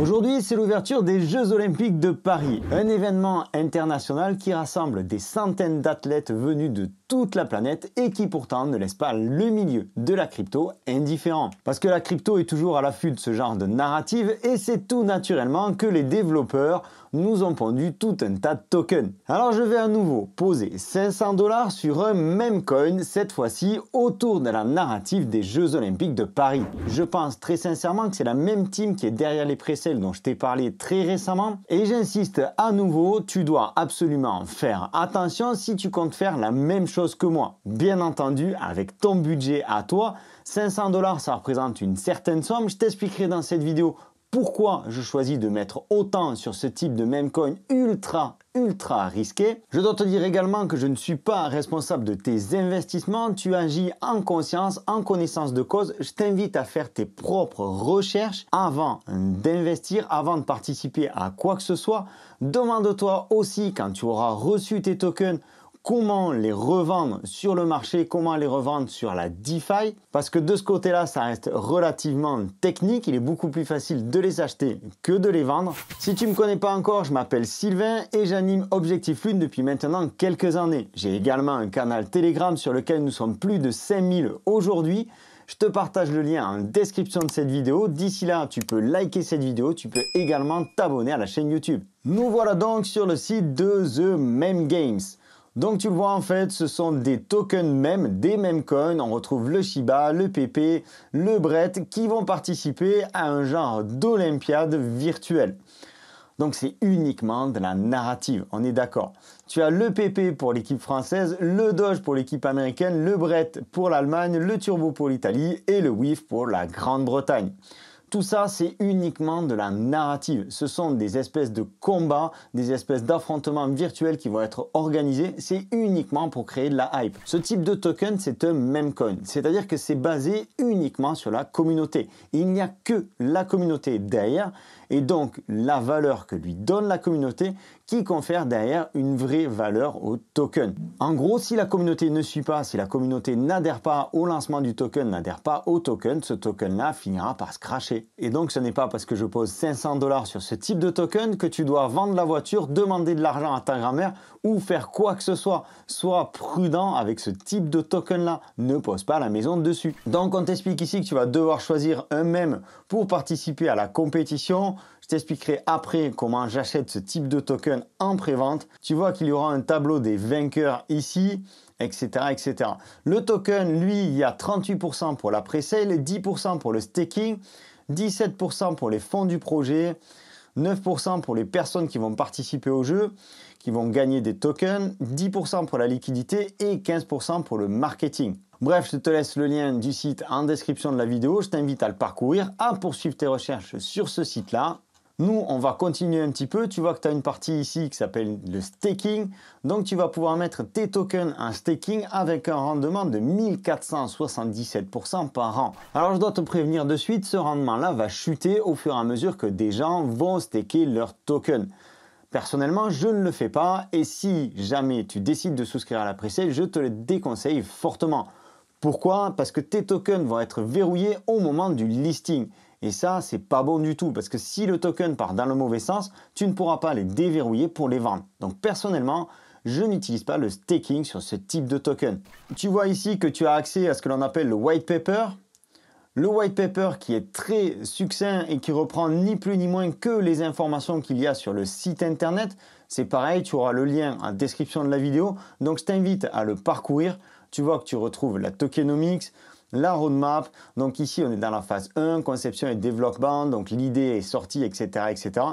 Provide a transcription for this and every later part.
Aujourd'hui, c'est l'ouverture des Jeux Olympiques de Paris, un événement international qui rassemble des centaines d'athlètes venus de toute la planète et qui pourtant ne laisse pas le milieu de la crypto indifférent. Parce que la crypto est toujours à l'affût de ce genre de narrative et c'est tout naturellement que les développeurs nous ont pondu tout un tas de tokens. Alors je vais à nouveau poser 500 dollars sur un même coin, cette fois-ci autour de la narrative des Jeux Olympiques de Paris. Je pense très sincèrement que c'est la même team qui est derrière les précédents dont je t'ai parlé très récemment. Et j'insiste à nouveau, tu dois absolument faire attention si tu comptes faire la même chose que moi. Bien entendu, avec ton budget à toi, 500 dollars ça représente une certaine somme. Je t'expliquerai dans cette vidéo pourquoi je choisis de mettre autant sur ce type de meme coin ultra ultra risqué. Je dois te dire également que je ne suis pas responsable de tes investissements, tu agis en conscience, en connaissance de cause. Je t'invite à faire tes propres recherches avant d'investir, avant de participer à quoi que ce soit. Demande-toi aussi quand tu auras reçu tes tokens comment les revendre sur le marché, comment les revendre sur la DeFi, parce que de ce côté-là, ça reste relativement technique, il est beaucoup plus facile de les acheter que de les vendre. Si tu ne me connais pas encore, je m'appelle Sylvain et j'anime Objectif Lune depuis maintenant quelques années. J'ai également un canal Telegram sur lequel nous sommes plus de 5000 aujourd'hui. Je te partage le lien en description de cette vidéo. D'ici là, tu peux liker cette vidéo, tu peux également t'abonner à la chaîne YouTube. Nous voilà donc sur le site de The Meme Games. Donc tu vois en fait, ce sont des tokens même, des mêmes coins. On retrouve le Shiba, le PP, le Brett qui vont participer à un genre d'Olympiade virtuelle. Donc c'est uniquement de la narrative, on est d'accord. Tu as le PP pour l'équipe française, le Doge pour l'équipe américaine, le Brett pour l'Allemagne, le Turbo pour l'Italie et le WIF pour la Grande-Bretagne. Tout ça, c'est uniquement de la narrative. Ce sont des espèces de combats, des espèces d'affrontements virtuels qui vont être organisés. C'est uniquement pour créer de la hype. Ce type de token, c'est un coin. C'est-à-dire que c'est basé uniquement sur la communauté. Il n'y a que la communauté derrière et donc la valeur que lui donne la communauté qui confère derrière une vraie valeur au token. En gros, si la communauté ne suit pas, si la communauté n'adhère pas au lancement du token, n'adhère pas au token, ce token-là finira par se cracher. Et donc ce n'est pas parce que je pose 500 dollars sur ce type de token que tu dois vendre la voiture, demander de l'argent à ta grand-mère ou faire quoi que ce soit. Sois prudent avec ce type de token-là, ne pose pas la maison dessus. Donc on t'explique ici que tu vas devoir choisir un meme pour participer à la compétition je t'expliquerai après comment j'achète ce type de token en pré-vente. Tu vois qu'il y aura un tableau des vainqueurs ici, etc. etc. Le token, lui, il y a 38% pour la pre-sale, 10% pour le staking, 17% pour les fonds du projet, 9% pour les personnes qui vont participer au jeu, qui vont gagner des tokens, 10% pour la liquidité et 15% pour le marketing. Bref, je te laisse le lien du site en description de la vidéo. Je t'invite à le parcourir, à poursuivre tes recherches sur ce site-là. Nous, on va continuer un petit peu. Tu vois que tu as une partie ici qui s'appelle le staking. Donc, tu vas pouvoir mettre tes tokens en staking avec un rendement de 1477% par an. Alors, je dois te prévenir de suite, ce rendement-là va chuter au fur et à mesure que des gens vont staker leurs tokens. Personnellement, je ne le fais pas et si jamais tu décides de souscrire à la presse, je te le déconseille fortement. Pourquoi Parce que tes tokens vont être verrouillés au moment du listing. Et ça, c'est pas bon du tout parce que si le token part dans le mauvais sens, tu ne pourras pas les déverrouiller pour les vendre. Donc personnellement, je n'utilise pas le staking sur ce type de token. Tu vois ici que tu as accès à ce que l'on appelle le white paper. Le white paper qui est très succinct et qui reprend ni plus ni moins que les informations qu'il y a sur le site internet. C'est pareil, tu auras le lien en description de la vidéo. Donc je t'invite à le parcourir. Tu vois que tu retrouves la tokenomics, la roadmap. Donc ici, on est dans la phase 1, conception et développement. Donc l'idée est sortie, etc., etc.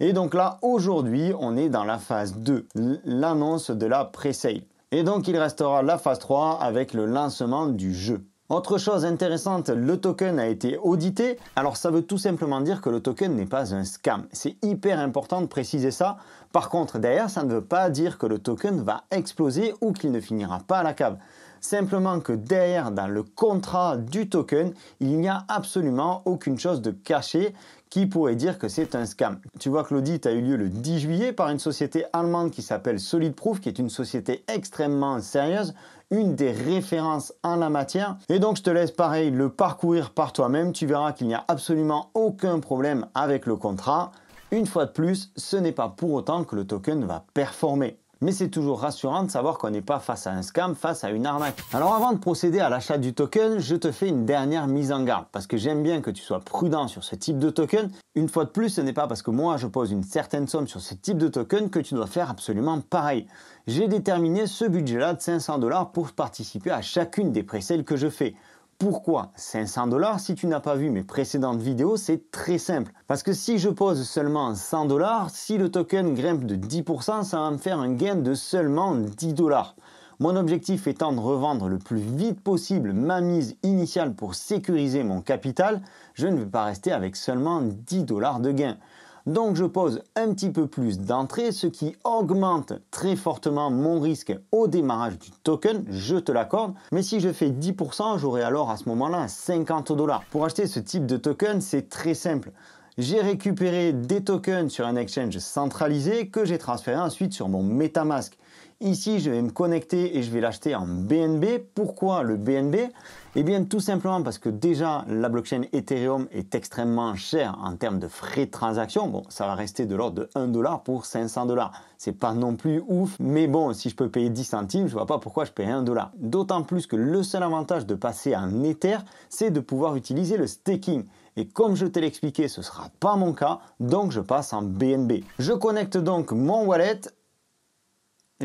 Et donc là, aujourd'hui, on est dans la phase 2, l'annonce de la pré-sale. Et donc il restera la phase 3 avec le lancement du jeu. Autre chose intéressante, le token a été audité. Alors ça veut tout simplement dire que le token n'est pas un scam. C'est hyper important de préciser ça. Par contre, derrière, ça ne veut pas dire que le token va exploser ou qu'il ne finira pas à la cave. Simplement que derrière, dans le contrat du token, il n'y a absolument aucune chose de cachée qui pourrait dire que c'est un scam. Tu vois que l'audit a eu lieu le 10 juillet par une société allemande qui s'appelle Solid Proof, qui est une société extrêmement sérieuse, une des références en la matière. Et donc je te laisse pareil le parcourir par toi-même. Tu verras qu'il n'y a absolument aucun problème avec le contrat. Une fois de plus, ce n'est pas pour autant que le token va performer mais c'est toujours rassurant de savoir qu'on n'est pas face à un scam, face à une arnaque. Alors avant de procéder à l'achat du token, je te fais une dernière mise en garde, parce que j'aime bien que tu sois prudent sur ce type de token. Une fois de plus, ce n'est pas parce que moi je pose une certaine somme sur ce type de token que tu dois faire absolument pareil. J'ai déterminé ce budget-là de 500 dollars pour participer à chacune des pre-sales que je fais. Pourquoi 500 dollars Si tu n'as pas vu mes précédentes vidéos, c'est très simple. Parce que si je pose seulement 100 dollars, si le token grimpe de 10%, ça va me faire un gain de seulement 10 dollars. Mon objectif étant de revendre le plus vite possible ma mise initiale pour sécuriser mon capital, je ne vais pas rester avec seulement 10 dollars de gain. Donc je pose un petit peu plus d'entrée, ce qui augmente très fortement mon risque au démarrage du token, je te l'accorde. Mais si je fais 10%, j'aurai alors à ce moment-là 50 dollars. Pour acheter ce type de token, c'est très simple. J'ai récupéré des tokens sur un exchange centralisé que j'ai transféré ensuite sur mon MetaMask. Ici, je vais me connecter et je vais l'acheter en BNB. Pourquoi le BNB Eh bien, tout simplement parce que déjà, la blockchain Ethereum est extrêmement chère en termes de frais de transaction. Bon, ça va rester de l'ordre de 1 dollar pour 500 dollars. C'est pas non plus ouf, mais bon, si je peux payer 10 centimes, je ne vois pas pourquoi je paye 1 dollar. D'autant plus que le seul avantage de passer en Ether, c'est de pouvoir utiliser le staking. Et comme je te l'expliquais, ce ne sera pas mon cas, donc je passe en BNB. Je connecte donc mon wallet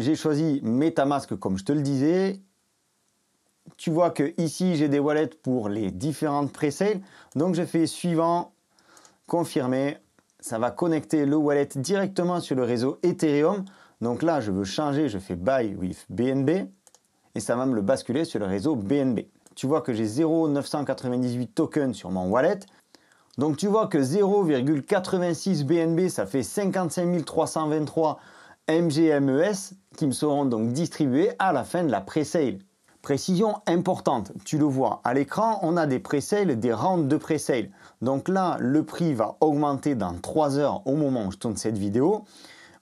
j'ai choisi MetaMask comme je te le disais. Tu vois que ici j'ai des wallets pour les différentes presales. Donc je fais suivant, confirmer. Ça va connecter le wallet directement sur le réseau Ethereum. Donc là je veux changer, je fais buy with BNB et ça va me le basculer sur le réseau BNB. Tu vois que j'ai 0,998 tokens sur mon wallet. Donc tu vois que 0,86 BNB ça fait 55 323 MGMES qui me seront donc distribués à la fin de la presale. Précision importante, tu le vois à l'écran, on a des presales, des rounds de presale. Donc là, le prix va augmenter dans 3 heures au moment où je tourne cette vidéo,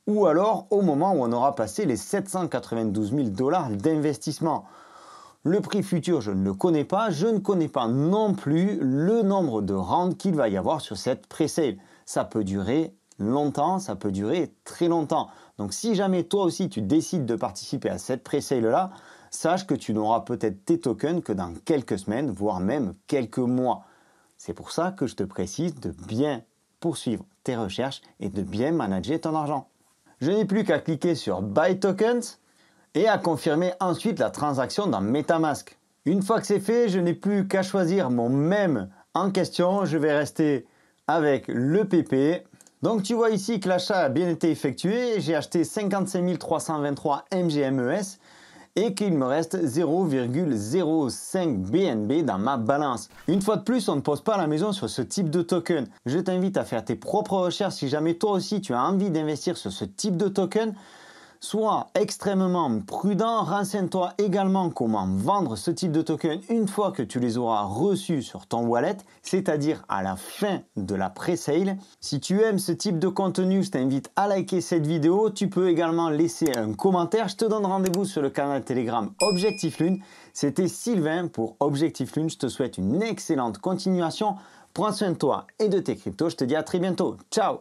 ou alors au moment où on aura passé les 792 000 dollars d'investissement. Le prix futur, je ne le connais pas, je ne connais pas non plus le nombre de rounds qu'il va y avoir sur cette presale. Ça peut durer longtemps, ça peut durer très longtemps. Donc si jamais toi aussi tu décides de participer à cette presale-là, sache que tu n'auras peut-être tes tokens que dans quelques semaines, voire même quelques mois. C'est pour ça que je te précise de bien poursuivre tes recherches et de bien manager ton argent. Je n'ai plus qu'à cliquer sur Buy Tokens et à confirmer ensuite la transaction dans Metamask. Une fois que c'est fait, je n'ai plus qu'à choisir mon même en question. Je vais rester avec le PP donc tu vois ici que l'achat a bien été effectué, j'ai acheté 55 323 MGMES et qu'il me reste 0,05 BNB dans ma balance. Une fois de plus, on ne pose pas la maison sur ce type de token. Je t'invite à faire tes propres recherches si jamais toi aussi tu as envie d'investir sur ce type de token. Sois extrêmement prudent, renseigne-toi également comment vendre ce type de token une fois que tu les auras reçus sur ton wallet, c'est-à-dire à la fin de la pré-sale. Si tu aimes ce type de contenu, je t'invite à liker cette vidéo. Tu peux également laisser un commentaire. Je te donne rendez-vous sur le canal Telegram Objectif Lune. C'était Sylvain pour Objectif Lune. Je te souhaite une excellente continuation. Prends soin de toi et de tes cryptos. Je te dis à très bientôt. Ciao